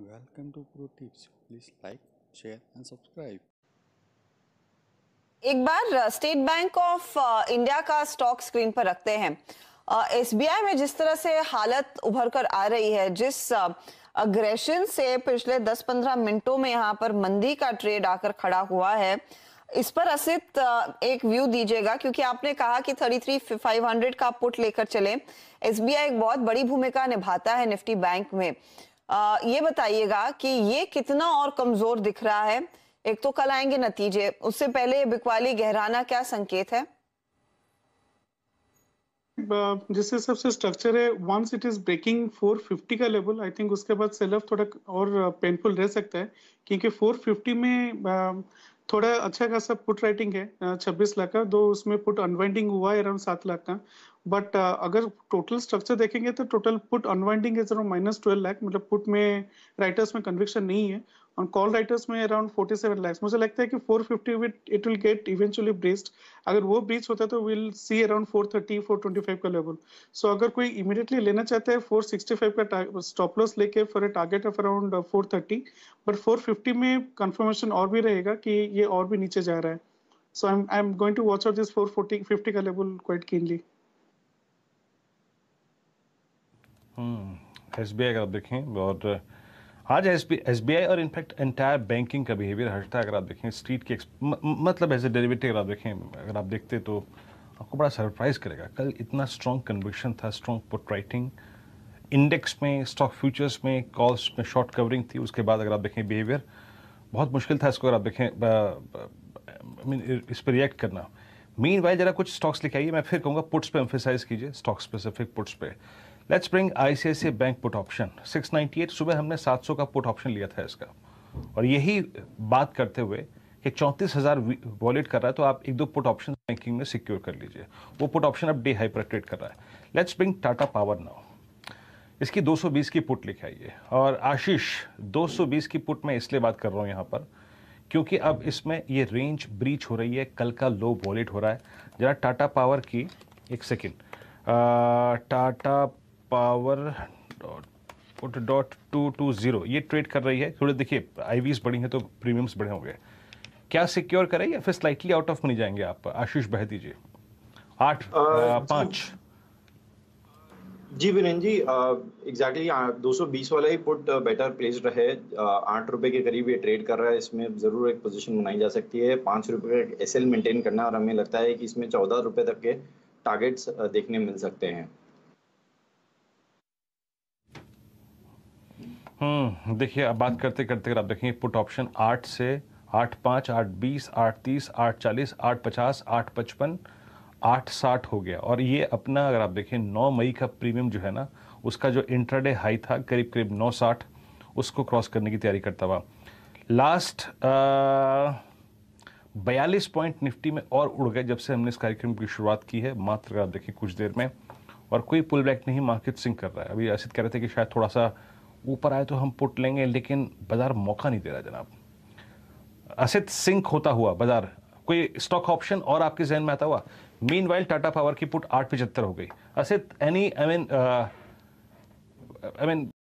welcome to pro tips please like share and subscribe एक बार state bank of India का stock screen पर रखते हैं एसबीआई uh, में जिस तरह से हालत उभर कर आ रही है जिस अग्रेशन uh, से पिछले 10-15 मिनटों में यहां पर मंदी का ट्रेड आकर खड़ा हुआ है इस पर असित uh, एक व्यू दीजिएगा क्योंकि आपने कहा कि 33,500 का पुट लेकर चले एसबीआई एक बहुत बड़ी भूमिका निभाता है निफ्टी बैंक में ये बताइएगा कि ये कितना और कमजोर दिख रहा है एक तो कल आएंगे नतीजे उससे पहले बिकवाली गहराना क्या संकेत है जिस हिसाब से स्ट्रक्चर है वंस इट इज ब्रेकिंग 450 का लेवल आई थिंक उसके बाद सेल थोड़ा और पेनफुल रह सकता है क्योंकि 450 में थोड़ा अच्छा खासा पुट राइटिंग है 26 लाख का दो उसमें पुट अनवाइंडिंग हुआ है अराउंड सात लाख का बट uh, अगर टोटल स्ट्रक्चर देखेंगे तो total put unwinding is around minus twelve lakh मतलब पुट में राइटर्स में कन्विक्शन नहीं है और कॉल राइटर्स में अराउंड फोर्टी सेवन लैक्स मुझे लगता है कि four fifty with it will get eventually breached अगर वो ब्रीच होता है तो will see around four thirty four twenty five का लेवल सो अगर कोई इमीडिएटली लेना चाहता है फोर सिक्सटी फाइव का स्टॉप लॉस लेके for a target of around four thirty but four fifty में कन्फर्मेशन और भी रहेगा कि ये और भी नीचे जा रहा है so I am I am going to watch out this four forty fifty का level quite keenly hmm, S B I अगर आप देखें और आज एस बी आई और इनफैक्ट एंटायर बैंकिंग का बिहेवियर हटता है अगर आप देखें स्ट्रीट के मतलब एज ए डेरिवेटिव अगर आप देखें अगर आप देखते तो आपको बड़ा सरप्राइज़ करेगा कल इतना स्ट्रॉन्ग कन्विक्शन था स्ट्रॉन्ग पुट राइटिंग इंडेक्स में स्टॉक फ्यूचर्स में कॉल्स में शॉर्ट कवरिंग थी उसके बाद अगर आप देखें बिहेवियर बहुत मुश्किल था इसको अगर आप देखें मीन इस पर रिएक्ट करना मेन वाइज ज़रा कुछ स्टॉक्स लिखाइए मैं फिर कहूँगा पुट्स पे एम्फेसाइज कीजिए स्टॉक स्पेसिफिक पुट्स पे let's bring ICICI bank put option 698 सुबह हमने 700 का पुट ऑप्शन लिया था इसका और यही बात करते हुए कि चौंतीस हज़ार वॉलेट कर रहा है तो आप एक दो पुट ऑप्शन बैंकिंग में सिक्योर कर लीजिए वो पुट ऑप्शन अब डी हाइपर ट्रेड कर रहा है let's bring Tata power now इसकी 220 की पुट लिखाइए है और आशीष 220 की पुट मैं इसलिए बात कर रहा हूँ यहाँ पर क्योंकि अब इसमें ये रेंज ब्रीच हो रही है कल का लो वॉलेट हो रहा है जरा टाटा पावर की एक second Tata power dot put dot two two zero ये ट्रेड कर रही है थोड़े देखिए आईवीज बढ़ी हैं तो प्रीमियम्स बढ़े होंगे क्या सिक्योर करें या फिर स्लाइटली आउट ऑफ मनी जाएंगे आप आशीष बह दीजिए आठ पाँच जी विनयन जी एग्जैक्टली दो सौ बीस वाला ही पुट बेटर प्लेस रहे आठ रुपए के करीब ये ट्रेड कर रहा है इसमें ज़रूर एक पोजीशन बनाई जा सकती है पाँच रुपए का एस मेंटेन करना और हमें लगता है कि इसमें चौदह रुपए तक के टारगेट्स देखने मिल सकते हैं हम्म देखिए अब बात करते करते अगर आप देखेंगे पुट ऑप्शन आठ से आठ पाँच आठ बीस आठ तीस आठ चालीस आठ पचास आठ पचपन आठ साठ हो गया और ये अपना अगर आप देखें नौ मई का प्रीमियम जो है ना उसका जो इंट्राडे हाई था करीब करीब नौ साठ उसको क्रॉस करने की तैयारी करता हुआ लास्ट बयालीस पॉइंट निफ्टी में और उड़ गए जब से हमने इस कार्यक्रम की शुरुआत की है मात्र अगर आप देखें कुछ देर में और कोई पुल बैक नहीं मार्केट सिंक कर रहा है अभी असित कह रहे थे कि शायद थोड़ा सा ऊपर आए तो हम पुट लेंगे लेकिन बाज़ार मौका नहीं दे रहा जनाब असित सिंक होता हुआ बाज़ार कोई स्टॉक ऑप्शन और आपके जहन में आता हुआ मीन वाइल टाटा पावर की पुट आठ पचहत्तर हो गई Asit any I mean I mean